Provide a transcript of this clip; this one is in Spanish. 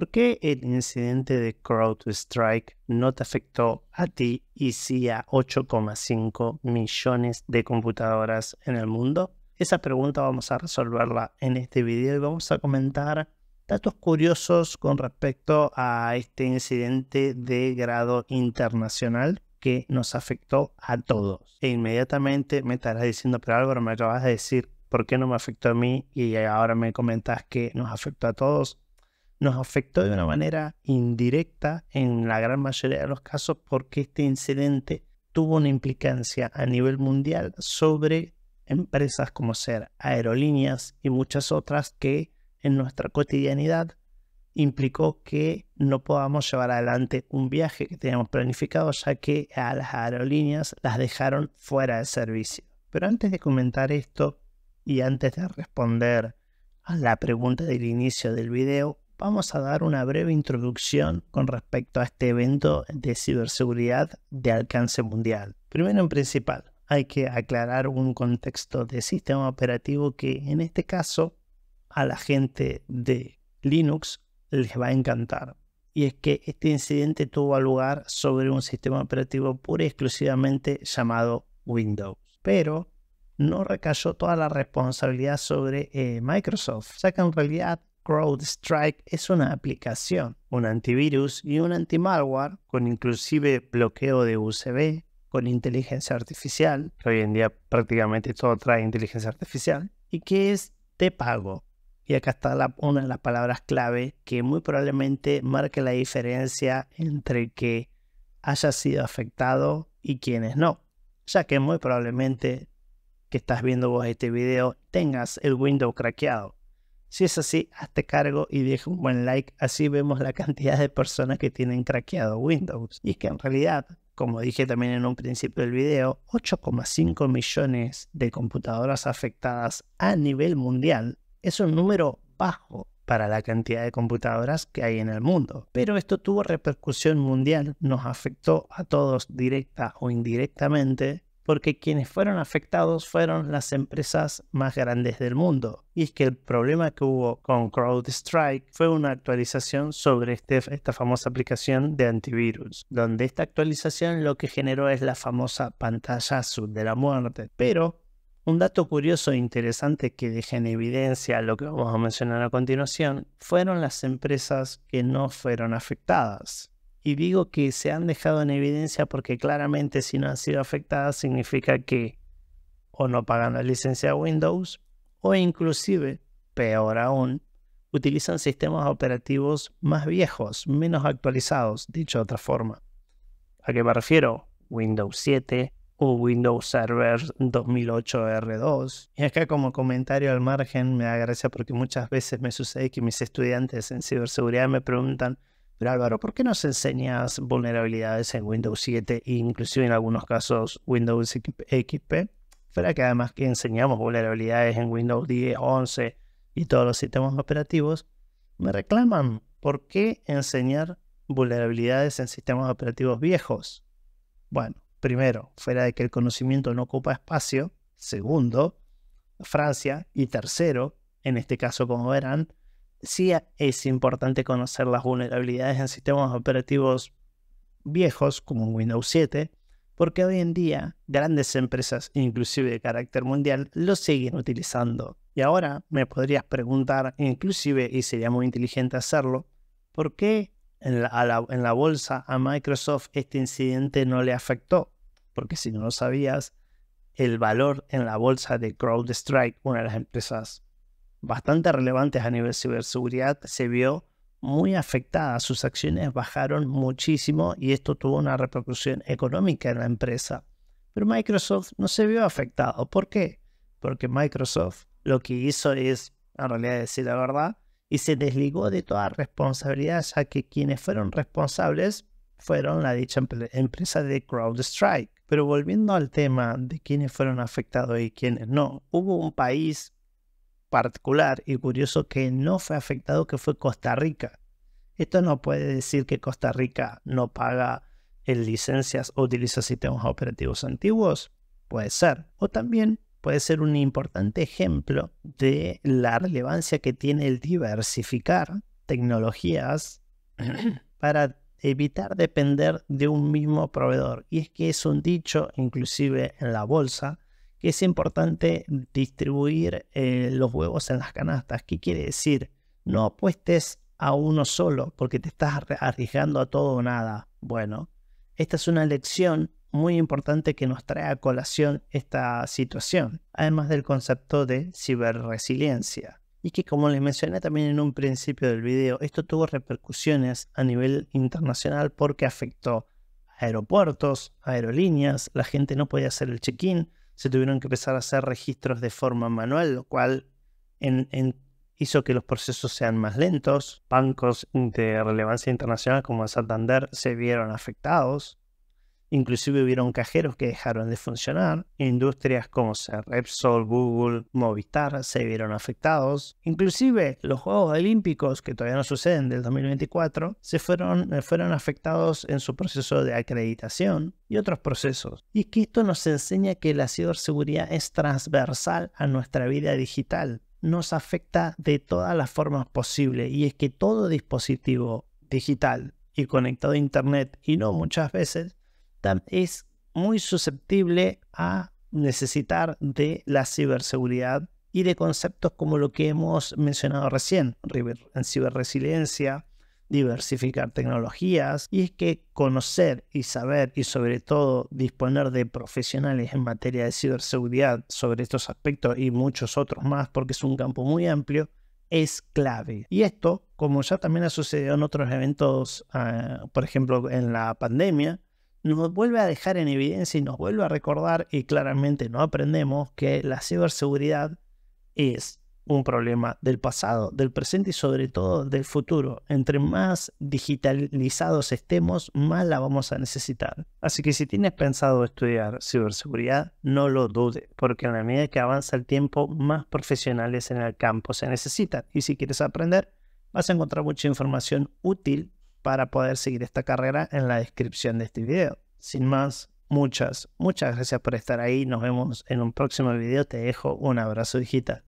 ¿Por qué el incidente de CrowdStrike no te afectó a ti y sí a 8,5 millones de computadoras en el mundo? Esa pregunta vamos a resolverla en este video y vamos a comentar datos curiosos con respecto a este incidente de grado internacional que nos afectó a todos. E inmediatamente me estarás diciendo, pero Álvaro, me acabas de decir por qué no me afectó a mí y ahora me comentas que nos afectó a todos nos afectó de una manera indirecta en la gran mayoría de los casos porque este incidente tuvo una implicancia a nivel mundial sobre empresas como ser aerolíneas y muchas otras que en nuestra cotidianidad implicó que no podamos llevar adelante un viaje que teníamos planificado ya que a las aerolíneas las dejaron fuera de servicio. Pero antes de comentar esto y antes de responder a la pregunta del inicio del video, vamos a dar una breve introducción con respecto a este evento de ciberseguridad de alcance mundial. Primero en principal, hay que aclarar un contexto de sistema operativo que en este caso a la gente de Linux les va a encantar. Y es que este incidente tuvo lugar sobre un sistema operativo pura y exclusivamente llamado Windows. Pero no recayó toda la responsabilidad sobre eh, Microsoft, ya que en realidad CrowdStrike es una aplicación, un antivirus y un antimalware con inclusive bloqueo de USB, con inteligencia artificial, que hoy en día prácticamente todo trae inteligencia artificial, y que es de pago. Y acá está una de las palabras clave que muy probablemente marque la diferencia entre que haya sido afectado y quienes no, ya que muy probablemente que estás viendo vos este video tengas el Windows craqueado si es así, hazte cargo y deja un buen like, así vemos la cantidad de personas que tienen craqueado Windows. Y es que en realidad, como dije también en un principio del video, 8,5 millones de computadoras afectadas a nivel mundial es un número bajo para la cantidad de computadoras que hay en el mundo. Pero esto tuvo repercusión mundial, nos afectó a todos directa o indirectamente porque quienes fueron afectados fueron las empresas más grandes del mundo. Y es que el problema que hubo con CrowdStrike fue una actualización sobre este esta famosa aplicación de antivirus, donde esta actualización lo que generó es la famosa pantalla azul de la muerte. Pero un dato curioso e interesante que deja en evidencia lo que vamos a mencionar a continuación fueron las empresas que no fueron afectadas. Y digo que se han dejado en evidencia porque claramente si no han sido afectadas significa que o no pagan la licencia de Windows o inclusive, peor aún, utilizan sistemas operativos más viejos, menos actualizados, dicho de otra forma. ¿A qué me refiero? Windows 7 o Windows Server 2008 R2. Y acá como comentario al margen me da porque muchas veces me sucede que mis estudiantes en ciberseguridad me preguntan, pero Álvaro, ¿por qué nos enseñas vulnerabilidades en Windows 7 e inclusive en algunos casos Windows XP? Fuera que además que enseñamos vulnerabilidades en Windows 10, 11 y todos los sistemas operativos, me reclaman por qué enseñar vulnerabilidades en sistemas operativos viejos. Bueno, primero, fuera de que el conocimiento no ocupa espacio. Segundo, Francia. Y tercero, en este caso, como verán, sí es importante conocer las vulnerabilidades en sistemas operativos viejos como Windows 7, porque hoy en día grandes empresas, inclusive de carácter mundial, lo siguen utilizando. Y ahora me podrías preguntar, inclusive, y sería muy inteligente hacerlo, ¿por qué en en la bolsa a Microsoft este incidente no le afectó? Porque si no lo sabías, el valor en la bolsa de CrowdStrike, una de las empresas bastante relevantes a nivel ciberseguridad se vio muy afectada. Sus acciones bajaron muchísimo y esto tuvo una repercusión económica en la empresa. Pero Microsoft no se vio afectado. ¿Por qué? Porque Microsoft lo que hizo es, en realidad decir la verdad, y se desligó de toda responsabilidad, ya que quienes fueron responsables fueron la dicha empresa de CrowdStrike. Pero volviendo al tema de quiénes fueron afectados y quiénes no, hubo un país particular y curioso que no fue afectado, que fue Costa Rica. Esto no puede decir que Costa Rica no paga eh, licencias o utiliza sistemas operativos antiguos. Puede ser. O también puede ser un importante ejemplo de la relevancia que tiene el diversificar tecnologías para evitar depender de un mismo proveedor. Y es que es un dicho, inclusive en la bolsa, que es importante distribuir eh, los huevos en las canastas. ¿Qué quiere decir? No apuestes a uno solo porque te estás arriesgando a todo o nada. Bueno, esta es una lección muy importante que nos trae a colación esta situación, además del concepto de ciberresiliencia. Y que como les mencioné también en un principio del video, esto tuvo repercusiones a nivel internacional porque afectó a aeropuertos, aerolíneas, la gente no podía hacer el check-in, se tuvieron que empezar a hacer registros de forma manual, lo cual hizo que los procesos sean más lentos. Bancos de relevancia internacional como Santander se vieron afectados. Inclusive hubieron cajeros que dejaron de funcionar, industrias como Repsol, Google, Movistar se vieron afectados, inclusive los Juegos Olímpicos que todavía no suceden del 2024 se fueron, eh, fueron afectados en su proceso de acreditación y otros procesos. Y es que esto nos enseña que la ciberseguridad es transversal a nuestra vida digital, nos afecta de todas las formas posibles y es que todo dispositivo digital y conectado a Internet y no muchas veces es muy susceptible a necesitar de la ciberseguridad y de conceptos como lo que hemos mencionado recién, en ciberresiliencia, diversificar tecnologías y es que conocer y saber y sobre todo disponer de profesionales en materia de ciberseguridad sobre estos aspectos y muchos otros más porque es un campo muy amplio es clave. Y esto, como ya también ha sucedido en otros eventos, ah, por ejemplo en la pandemia, nos vuelve a dejar en evidencia y nos vuelve a recordar, y claramente no aprendemos, que la ciberseguridad es un problema del pasado, del presente y sobre todo del futuro. Entre más digitalizados estemos, más la vamos a necesitar. Así que si tienes pensado estudiar ciberseguridad, no lo dudes, porque a la medida que avanza el tiempo, más profesionales en el campo se necesitan. Y si quieres aprender, vas a encontrar mucha información útil para poder seguir esta carrera en la descripción de este video. Sin más, muchas, muchas gracias por estar ahí. Nos vemos en un próximo video. Te dejo un abrazo, digital.